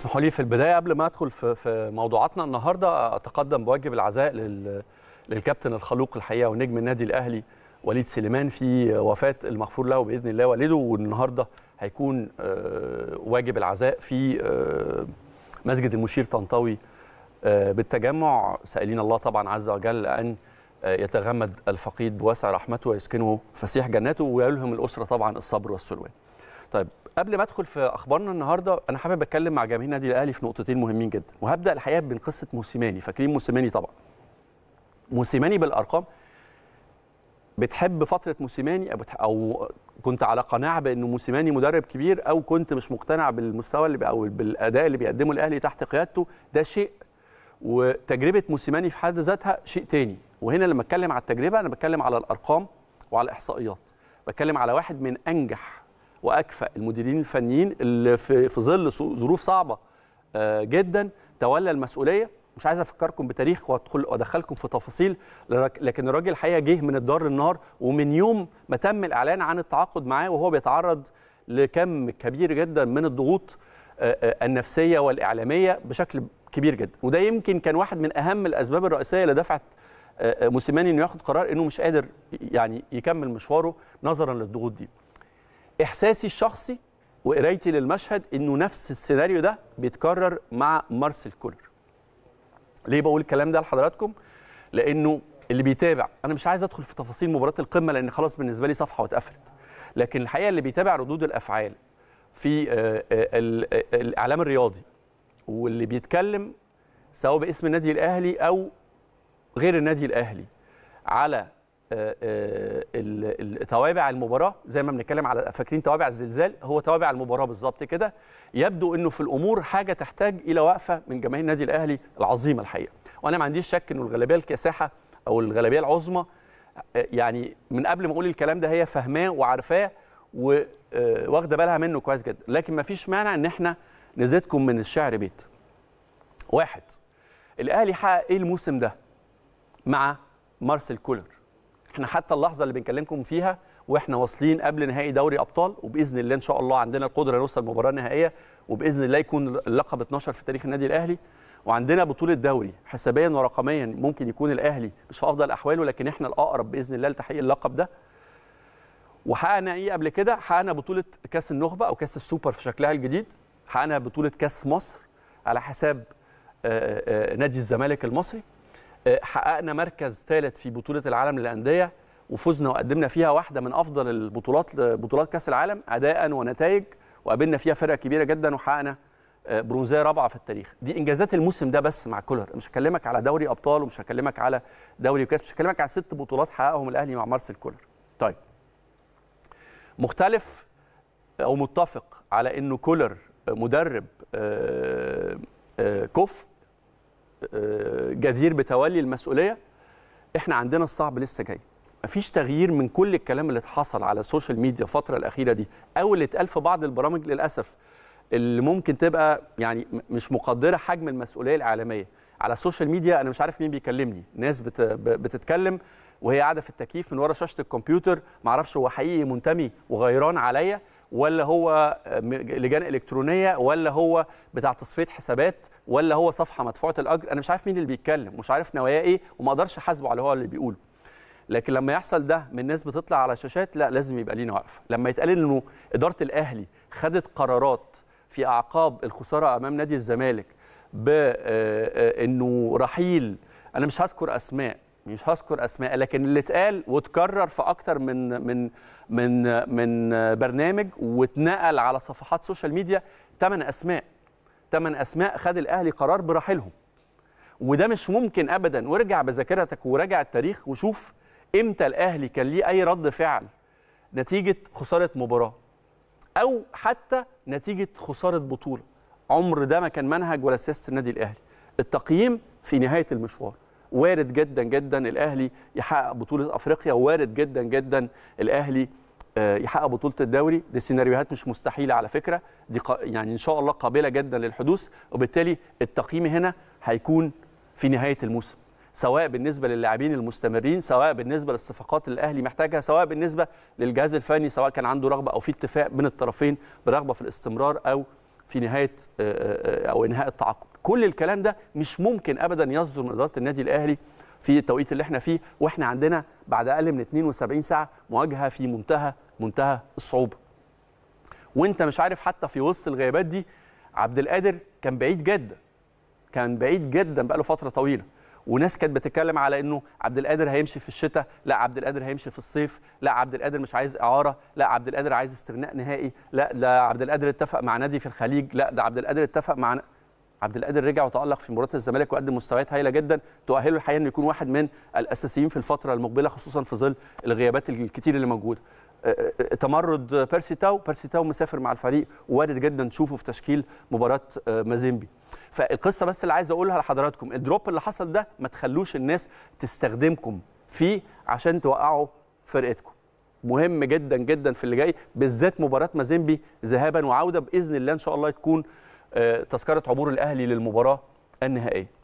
اسمحوا لي في البدايه قبل ما ادخل في, في موضوعاتنا النهارده اتقدم بواجب العزاء لل... للكابتن الخلوق الحقيقه ونجم النادي الاهلي وليد سليمان في وفاه المغفور له باذن الله والده والنهارده هيكون آه، واجب العزاء في آه، مسجد المشير طنطاوي آه، بالتجمع سائلين الله طبعا عز وجل ان يتغمد الفقيد بواسع رحمته ويسكنه فسيح جناته ويلهم الاسره طبعا الصبر والسلوان. طيب قبل ما ادخل في اخبارنا النهارده انا حابب اتكلم مع جماهير النادي الاهلي في نقطتين مهمين جدا وهبدا الحقيقه من قصه موسيماني فاكرين موسيماني طبعا موسيماني بالارقام بتحب فتره موسيماني او كنت على قناعه بانه موسيماني مدرب كبير او كنت مش مقتنع بالمستوى اللي او بالاداء اللي بيقدمه الاهلي تحت قيادته ده شيء وتجربه موسيماني في حد ذاتها شيء تاني وهنا لما اتكلم على التجربه انا بتكلم على الارقام وعلى الاحصائيات بتكلم على واحد من انجح واكفأ المديرين الفنيين اللي في, في ظل ظروف صعبه آه، جدا تولى المسؤوليه مش عايز افكركم بتاريخ وادخل وادخلكم في تفاصيل لكن الراجل الحقيقه جه من الدار النار ومن يوم ما تم الاعلان عن التعاقد معاه وهو بيتعرض لكم كبير جدا من الضغوط آه، آه، النفسيه والاعلاميه بشكل كبير جدا وده يمكن كان واحد من اهم الاسباب الرئيسيه اللي دفعت موسيماني انه ياخد قرار انه مش قادر يعني يكمل مشواره نظرا للضغوط دي احساسي الشخصي وقرايتي للمشهد انه نفس السيناريو ده بيتكرر مع مارسيل كولر ليه بقول الكلام ده لحضراتكم لانه اللي بيتابع انا مش عايز ادخل في تفاصيل مباراه القمه لان خلاص بالنسبه لي صفحه واتقفلت لكن الحقيقه اللي بيتابع ردود الافعال في آه، آه، آه، الاعلام الرياضي واللي بيتكلم سواء باسم النادي الاهلي او غير النادي الاهلي على توابع المباراه زي ما بنتكلم على فاكرين توابع الزلزال هو توابع المباراه بالظبط كده يبدو انه في الامور حاجه تحتاج الى وقفه من جماهير النادي الاهلي العظيمه الحقيقه وانا ما عنديش شك انه الغالبيه الكاسحه او الغالبيه العظمى آه، يعني من قبل ما اقول الكلام ده هي فاهماه وعارفاه وواخده آه، بالها منه كويس جدا لكن ما فيش مانع ان احنا نزيدكم من الشعر بيت واحد الاهلي حقق ايه الموسم ده مع مارسيل كولر احنا حتى اللحظه اللي بنكلمكم فيها واحنا واصلين قبل نهائي دوري ابطال وباذن الله ان شاء الله عندنا القدره نوصل مباراه نهائيه وباذن الله يكون اللقب 12 في تاريخ النادي الاهلي وعندنا بطوله دوري حسابيا ورقميا ممكن يكون الاهلي مش في افضل احواله لكن احنا الاقرب باذن الله لتحقيق اللقب ده وحققنا ايه قبل كده حققنا بطوله كاس النخبه او كاس السوبر في شكلها الجديد حققنا بطوله كاس مصر على حساب آه، آه، آه، نادي الزمالك المصري آه، حققنا مركز ثالث في بطوله العالم للانديه وفزنا وقدمنا فيها واحده من افضل البطولات بطولات كاس العالم اداء ونتائج وقابلنا فيها فرقة كبيره جدا وحققنا آه، برونزيه رابعه في التاريخ دي انجازات الموسم ده بس مع كولر مش هكلمك على دوري ابطال ومش هكلمك على دوري وكاس مش هكلمك على ست بطولات حققهم الاهلي مع مارسيل كولر طيب مختلف او متفق على انه كولر مدرب آه، كفء جدير بتولي المسؤوليه احنا عندنا الصعب لسه جاي مفيش تغيير من كل الكلام اللي اتحصل على السوشيال ميديا الفتره الاخيره دي او اللي اتقال في بعض البرامج للاسف اللي ممكن تبقى يعني مش مقدره حجم المسؤوليه الاعلاميه على السوشيال ميديا انا مش عارف مين بيكلمني ناس بتتكلم وهي قاعده في التكييف من ورا شاشه الكمبيوتر معرفش هو حقيقي منتمي وغيران عليا ولا هو لجان الكترونيه ولا هو بتاع تصفيه حسابات ولا هو صفحه مدفوعه الاجر انا مش عارف مين اللي بيتكلم مش عارف نواياه ايه وما اقدرش احاسبه على هو اللي بيقوله لكن لما يحصل ده من ناس بتطلع على شاشات لا لازم يبقى لينا وقفه لما يتقال انه اداره الاهلي خدت قرارات في اعقاب الخساره امام نادي الزمالك بانه آه، آه، رحيل انا مش هذكر اسماء مش هذكر اسماء لكن اللي اتقال واتكرر في اكتر من من من من برنامج واتنقل على صفحات سوشيال ميديا ثمان اسماء ثمان اسماء خد الاهلي قرار برحيلهم وده مش ممكن ابدا وارجع بذاكرتك وراجع التاريخ وشوف امتى الاهلي كان ليه اي رد فعل نتيجه خساره مباراه او حتى نتيجه خساره بطوله عمر ده ما كان منهج ولا سياسه النادي الاهلي التقييم في نهايه المشوار وارد جدا جدا الاهلي يحقق بطوله افريقيا وارد جدا جدا الاهلي آه، يحقق بطوله الدوري دي سيناريوهات مش مستحيله على فكره دي يعني ان شاء الله قابله جدا للحدوث وبالتالي التقييم هنا هيكون في نهايه الموسم سواء بالنسبه للاعبين المستمرين سواء بالنسبه للصفقات اللي الاهلي محتاجها سواء بالنسبه للجهاز الفني سواء كان عنده رغبه او في اتفاق بين الطرفين برغبه في الاستمرار او في نهايه آه، آه، او انهاء التعاقد كل الكلام ده مش ممكن ابدا يصدر من اداره النادي الاهلي في التوقيت اللي احنا فيه واحنا عندنا بعد اقل من 72 ساعه مواجهه في منتهى منتهى الصعوبه. وانت مش عارف حتى في وسط الغيابات دي عبد القادر كان بعيد جدا. كان بعيد جدا بقاله فتره طويله. وناس كانت بتتكلم على انه عبد القادر هيمشي في الشتاء، لا عبد القادر هيمشي في الصيف، لا عبد القادر مش عايز اعاره، لا عبد القادر عايز استغناء نهائي، لا ده عبد القادر اتفق مع نادي في الخليج، لا ده عبد القادر اتفق مع عبد القادر رجع وتالق في مباراه الزمالك وقدم مستويات هايله جدا تؤهله الحقيقه انه يكون واحد من الاساسيين في الفتره المقبله خصوصا في ظل الغيابات الكتير اللي موجوده أه، أه، أه، تمرد بيرسي تاو بيرسي تاو مسافر مع الفريق وارد جدا تشوفه في تشكيل مباراه مازيمبي فالقصه بس اللي عايز اقولها لحضراتكم الدروب اللي حصل ده ما تخلوش الناس تستخدمكم فيه عشان توقعوا فرقتكم مهم جدا جدا في اللي جاي بالذات مباراه مازيمبي ذهابا وعوده باذن الله ان شاء الله تكون آه، تذكره عبور الاهلي للمباراه النهائيه